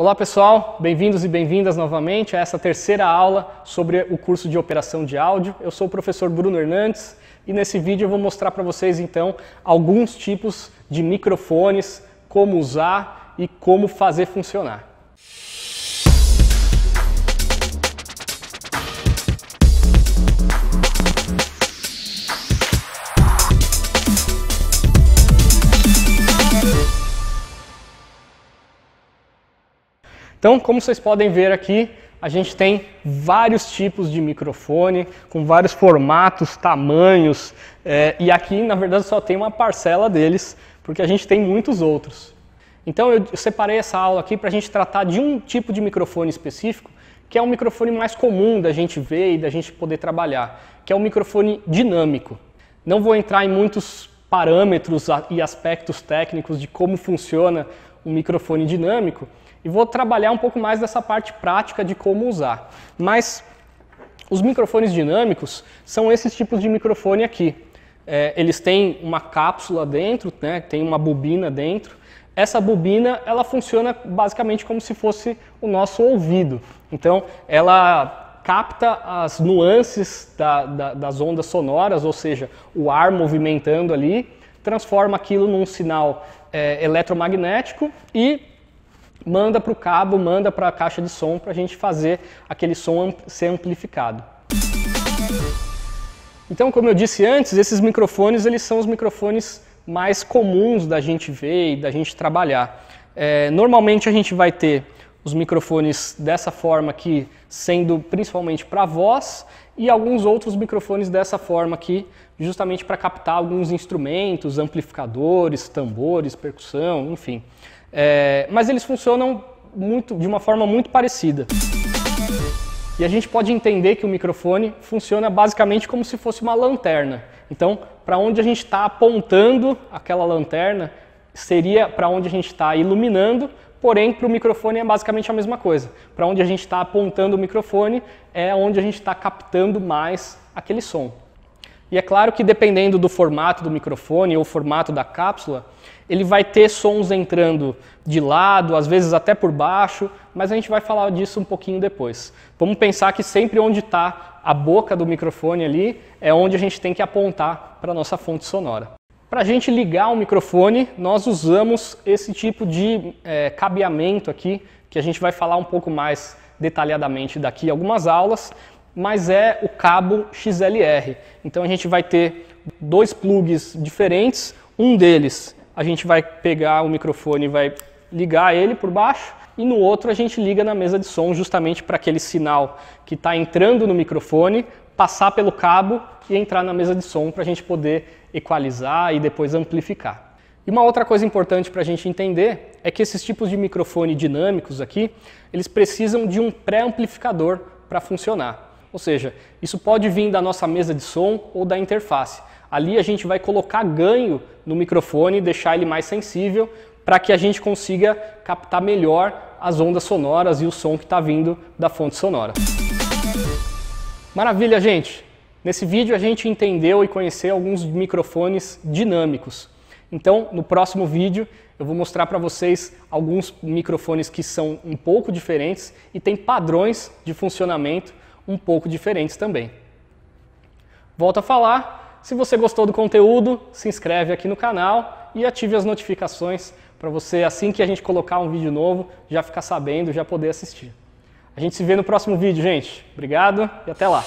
Olá pessoal, bem-vindos e bem-vindas novamente a essa terceira aula sobre o curso de operação de áudio. Eu sou o professor Bruno Hernandes e nesse vídeo eu vou mostrar para vocês então alguns tipos de microfones, como usar e como fazer funcionar. Então, como vocês podem ver aqui, a gente tem vários tipos de microfone, com vários formatos, tamanhos, é, e aqui na verdade só tem uma parcela deles, porque a gente tem muitos outros. Então eu separei essa aula aqui para a gente tratar de um tipo de microfone específico, que é o microfone mais comum da gente ver e da gente poder trabalhar, que é o microfone dinâmico. Não vou entrar em muitos parâmetros e aspectos técnicos de como funciona um microfone dinâmico e vou trabalhar um pouco mais dessa parte prática de como usar. Mas os microfones dinâmicos são esses tipos de microfone aqui. É, eles têm uma cápsula dentro, né, tem uma bobina dentro. Essa bobina ela funciona basicamente como se fosse o nosso ouvido. Então ela capta as nuances da, da, das ondas sonoras, ou seja, o ar movimentando ali transforma aquilo num sinal é, eletromagnético e manda para o cabo, manda para a caixa de som para a gente fazer aquele som ser amplificado. Então, como eu disse antes, esses microfones eles são os microfones mais comuns da gente ver e da gente trabalhar. É, normalmente a gente vai ter os microfones dessa forma aqui, sendo principalmente para voz, e alguns outros microfones dessa forma aqui, justamente para captar alguns instrumentos, amplificadores, tambores, percussão, enfim. É, mas eles funcionam muito, de uma forma muito parecida. E a gente pode entender que o microfone funciona basicamente como se fosse uma lanterna. Então, para onde a gente está apontando aquela lanterna, seria para onde a gente está iluminando Porém, para o microfone é basicamente a mesma coisa. Para onde a gente está apontando o microfone é onde a gente está captando mais aquele som. E é claro que dependendo do formato do microfone ou formato da cápsula, ele vai ter sons entrando de lado, às vezes até por baixo, mas a gente vai falar disso um pouquinho depois. Vamos pensar que sempre onde está a boca do microfone ali é onde a gente tem que apontar para a nossa fonte sonora. Para a gente ligar o microfone, nós usamos esse tipo de é, cabeamento aqui, que a gente vai falar um pouco mais detalhadamente daqui algumas aulas, mas é o cabo XLR. Então a gente vai ter dois plugs diferentes, um deles a gente vai pegar o microfone e vai ligar ele por baixo, e no outro a gente liga na mesa de som justamente para aquele sinal que está entrando no microfone passar pelo cabo e entrar na mesa de som para a gente poder equalizar e depois amplificar. E uma outra coisa importante para a gente entender é que esses tipos de microfone dinâmicos aqui, eles precisam de um pré-amplificador para funcionar. Ou seja, isso pode vir da nossa mesa de som ou da interface. Ali a gente vai colocar ganho no microfone, deixar ele mais sensível para que a gente consiga captar melhor as ondas sonoras e o som que está vindo da fonte sonora. Maravilha, gente! Nesse vídeo a gente entendeu e conheceu alguns microfones dinâmicos. Então, no próximo vídeo, eu vou mostrar para vocês alguns microfones que são um pouco diferentes e têm padrões de funcionamento um pouco diferentes também. Volto a falar, se você gostou do conteúdo, se inscreve aqui no canal e ative as notificações para você, assim que a gente colocar um vídeo novo, já ficar sabendo, já poder assistir. A gente se vê no próximo vídeo, gente. Obrigado e até lá.